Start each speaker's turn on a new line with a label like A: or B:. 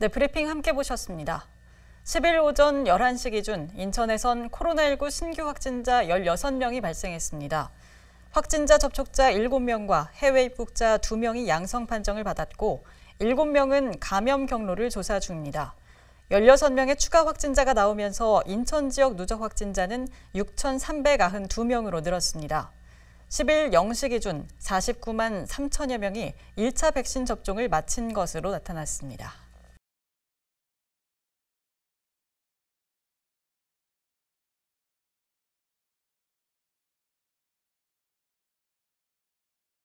A: 네, 브리핑 함께 보셨습니다. 10일 오전 11시 기준 인천에선 코로나19 신규 확진자 16명이 발생했습니다. 확진자 접촉자 7명과 해외 입국자 2명이 양성 판정을 받았고 7명은 감염 경로를 조사 중입니다. 16명의 추가 확진자가 나오면서 인천 지역 누적 확진자는 6,392명으로 늘었습니다. 10일 0시 기준 49만 3천여 명이 1차 백신 접종을 마친 것으로 나타났습니다.